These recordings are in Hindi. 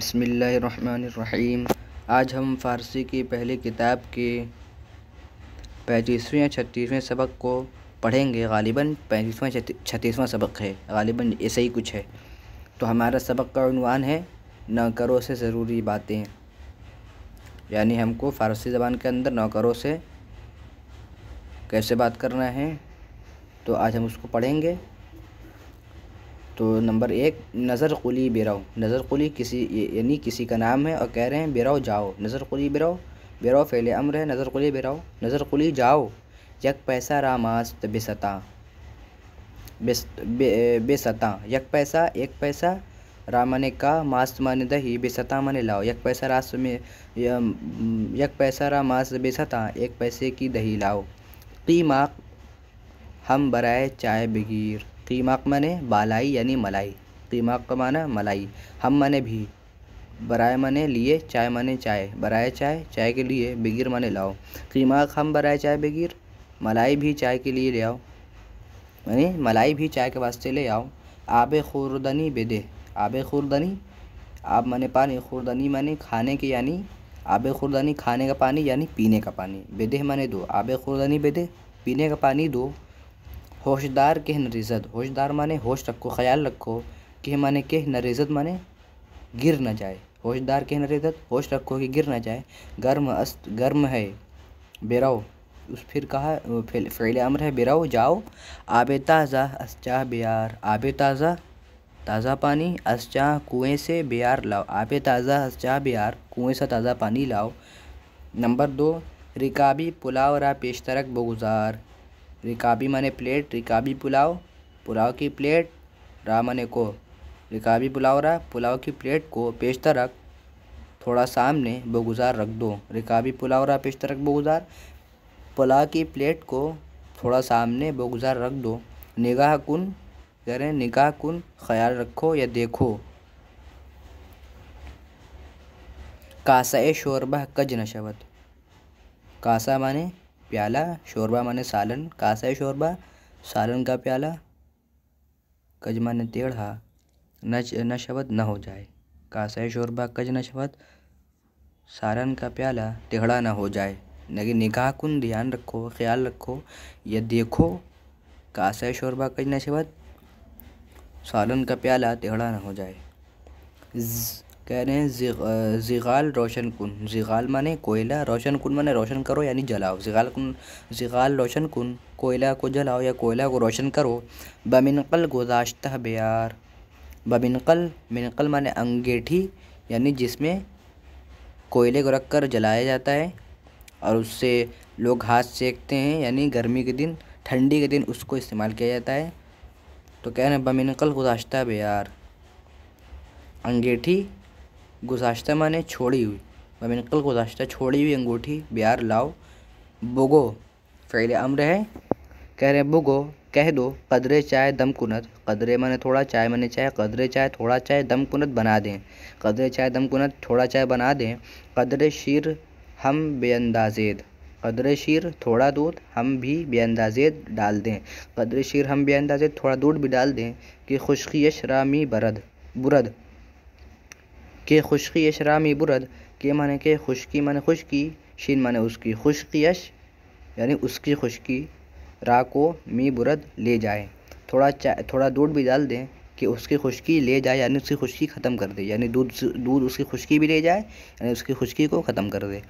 बसमीम आज हम फारसी की पहली किताब के पैंतीसवें या छत्तीसवें सबक को पढ़ेंगे गालिबा पैंतीसवें छत्तीसवां सबक है गालिबा ऐसे ही कुछ है तो हमारा सबक का अनवान है नौकरों से ज़रूरी बातें यानी हमको फ़ारसी ज़बान के अंदर नौकरों से कैसे बात करना है तो आज हम उसको पढ़ेंगे तो नंबर एक नज़र कुली बेराओ नज़र कुली किसी यानी किसी का नाम है और कह रहे हैं बेराओ जाओ नज़र कुली बेराओ बेराओ फैले अम्र है नज़र कुली बेराओ नज़र कुली जाओ यक पैसा रामास्त बेसता बेसता बे, बेसता यक पैसा एक पैसा रामाने का मास्त माने दही बेसता माने लाओ यक पैसा रास्त में यक पैसा रा मास बेसता एक पैसे की दही लाओ माँ हम बराए चाय बगीर तीमाक मने बालाई यानी मलाई तीमाक का माना मलाई हम मने भी बराए मने लिए चाय मने चाय बराए चाय चाय के लिए बिगिर मने लाओ तीमाक हम बराए चाय बिगिर मलाई भी चाय के लिए ले आओ यानी मलाई भी चाय के वास्ते ले आओ आब खुरदनी बेदे आब खुरदनी आब मने पानी खुरदनी माने खाने के यानी आब खुरदनी खाने का पानी यानी पीने का पानी बेदे मने दो आब खुरदनी बेदे पीने का पानी दो होशदार के नरिजत होशदार माने होश रखो ख्याल रखो के माने के नरिजत माने गिर ना जाए होशदार के नरिजत होश रखो कि गिर ना जाए गर्म अस्त गर्म है बेराओ उस फिर कहा फैल अमर है बेराओ जाओ आब ताज़ा असचाह बियार आब ताज़ा ताज़ा पानी असचाह कुएँ से बियार लाओ आब ताज़ा असचाह बियार कुएँ से ताज़ा पानी लाओ नंबर दो रिकाबी पुलाव रा पेशतरक बगुजार रिकाबी माने प्लेट रिकाबी पुलाव पुलाव की प्लेट रा माने को रिकाबी पुलाव रहा पुलाव की प्लेट को पेशतर रख थोड़ा सामने बगुजार रख दो रिकाबी पुलाव रहा पेशतर रख बगुजार पुलाव की प्लेट को थोड़ा सामने बगुजार रख दो निगाह कन करें निगाह कन ख्याल रखो या देखो कासा शोरबा कज नशावत कासा माने प्याला शोरबा माने सालन का सा है शोरबा सालन का प्याला कज माने टेढ़ा न न शब्द न हो जाए कासा है शोरबा कज न शब्द सालन का प्याला टेढ़ा ना हो जाए लेकिन निगाह कुन ध्यान रखो ख्याल रखो ये देखो कासा है शोरबा कज न शब्द सालन का प्याला टेढ़ा ना हो जाए कह रहे हैं जिगाल रोशन कन जिगाल माने कोयला रोशन कन माने रोशन करो यानी जलाओ जिगाल कन जिगाल रोशन कन कोयला को जलाओ या कोयला को रोशन करो बमिनकल गुजाश्ता बेयार बमिनकल मिनकल माने अंगेठी यानी जिसमें कोयले को रख कर जलाया जाता है और उससे लोग हाथ सेकते हैं यानी गर्मी के दिन ठंडी के दिन उसको इस्तेमाल किया जाता है तो कह रहे हैं बमिनकल गुजाश्त बेयार अंगेठी गुजाश्ता माने छोड़ी हुई व मिनकल गुजाश्ता छोड़ी हुई अंगूठी बिहार लाओ बुगो फैले अम्र है कह रहे बुगो कह दो कदरे चाय दम कुनत कदरे माने थोड़ा चाय माने चाय कदरे चाय थोड़ा चाय दम कुनत बना दें कदरे चाय दम कुनत थोड़ा चाय बना दें कदरे शीर हम बेअंदाजेद कदर शीर थोड़ा दूध हम भी बेअंदाजे डाल दें कदर शीर हम बेअंदाजे थोड़ा दूध भी डाल दें कि खुशकी शरामी बरद बुरद के खुशकी रामी बुरद के माने के खुशकी माने खुशकी शीन माने उसकी खुशकी यश यानी उसकी खुशकी रा को मी बुरद ले जाए थोड़ा थोड़ा दूध भी डाल दें कि उसकी खुशकी ले जाए यानी उसकी खुशकी ख़त्म कर दे यानी दूध दूध उसकी खुशकी भी ले जाए यानी उसकी खुशकी को ख़त्म कर दे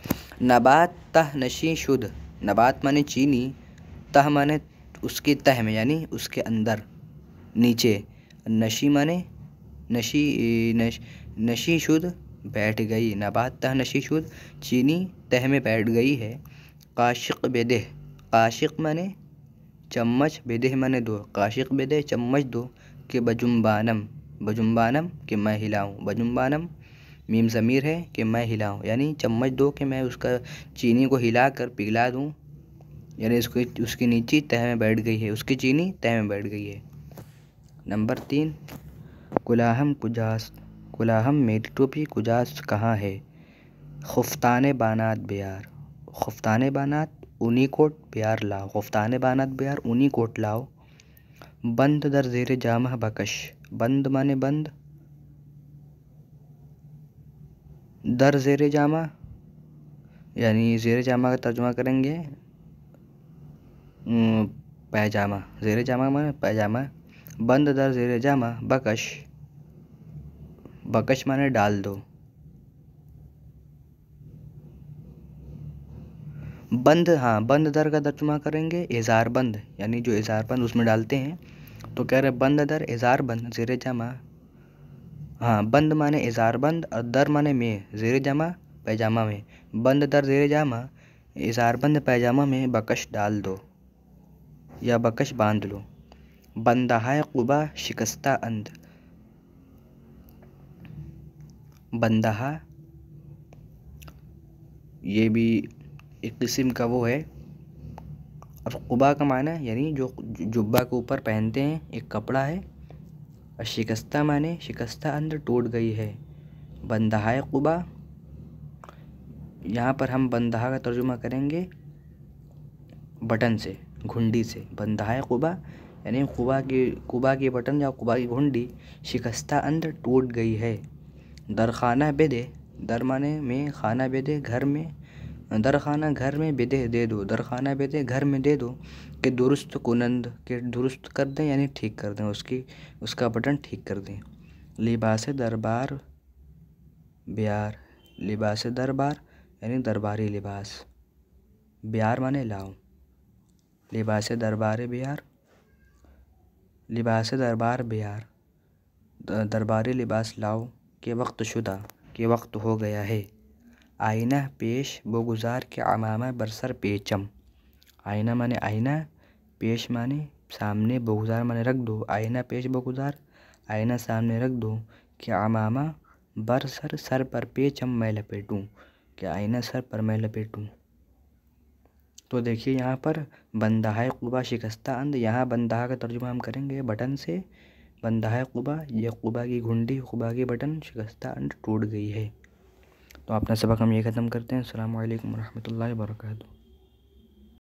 नबात तह नशी शुद्ध नबात माने चीनी तह माने उसके तह में यानी उसके अंदर नीचे नशी माने नशी नश नशी शुद बैठ गई नबात तह नशी शुद चीनी तह में बैठ गई है काशिक बेदह काशिक माने चम्मच बेदह माने दो काशिक बेदह चम्मच दो के बजुम्बानम बजुम्बानम कि मैं हिलाऊँ बजुम्बानम मीम ज़मीर है कि मैं हिलाऊँ यानी चम्मच दो कि मैं उसका चीनी को हिला कर पिघला दूँ यानी उसकी उसकी नीचे तह में बैठ गई है उसकी चीनी तह में बैठ गई है नंबर तीन गुलाहम कुजास्त गुलाहम मेरी टोपी कुजास कहाँ है खुफ्तान बानात बियार खुफ्तान बानात उन्हीं कोट बियार लाओ खुफ्तान बानात बियार उन्हीं कोट लाओ बंद दर जेर जाम बकश बंद माने बंद दर जेर जामा यानी जेर जामा का तर्जुमा करेंगे पैजामा जेर जामा माने पैजामा बंद दर जेर जामा बकश बकश माने डाल दो बंद हाँ बंद दर का दर्जमा करेंगे इजार बंद यानी जो इजार बंद उसमें डालते हैं तो कह रहे बंद दर इजार बंद जेर जमा हाँ बंद माने इजार बंद और दर माने में जेर जमा पैजामा में बंद दर जेर जामा इजार बंद पैजामा में बकश डाल दो या बकश बांध लो बंदा है कुबा शिकस्ता अंद बंदहा ये भी एक किस्म का वो है और कुबा का माना यानी जो जुब्बा के ऊपर पहनते हैं एक कपड़ा है और शिकस्ता माने शिकस्ता अंदर टूट गई है बंदहा कुबा यहाँ पर हम बंदहा का तर्जुमा करेंगे बटन से घुंडी से बंदहा कुबा यानी कुबा की कुबा के बटन या कुबा की घुंडी शिकस्ता अंदर टूट गई है दर खाना बेदे दर माने में खाना बेदे घर में दर खाना घर में बेदे दे दो दर खाना बेदे घर में दे दो कि दुरुस्त कुनंद के दुरुस्त कर दें यानी ठीक कर दें उसकी उसका बटन ठीक कर दें लिबास दरबार ब्यार लिबास दरबार यानी दरबारी लिबास ब्यार माने लाओ लिबास दरबार बिहार लिबास दरबार बिहार दरबारी लिबास लाओ के वक्त शुदा के वक्त हो गया है आईना पेश बोगुजार के अमामा बरसर पेचम आईना माने आईना पेश माने सामने बोगुजार माने रख दो आईना पेश बोगुजार आईना सामने रख दो कि अमामा बरसर सर पर पेचम मैं लपेटूँ कि आईना सर पर मैं लपेटूँ तो देखिए यहाँ पर बंदहा कुबा शिकस्ता अंद यहाँ बंदहा का तर्जुमा हम करेंगे बटन से बंधा है कुबा यह कुबा की घुंडी कुबा की बटन शिकस्ता अंड टूट गई है तो अपना सबक हम ये ख़त्म करते हैं अल्लाम वरहमल वर्का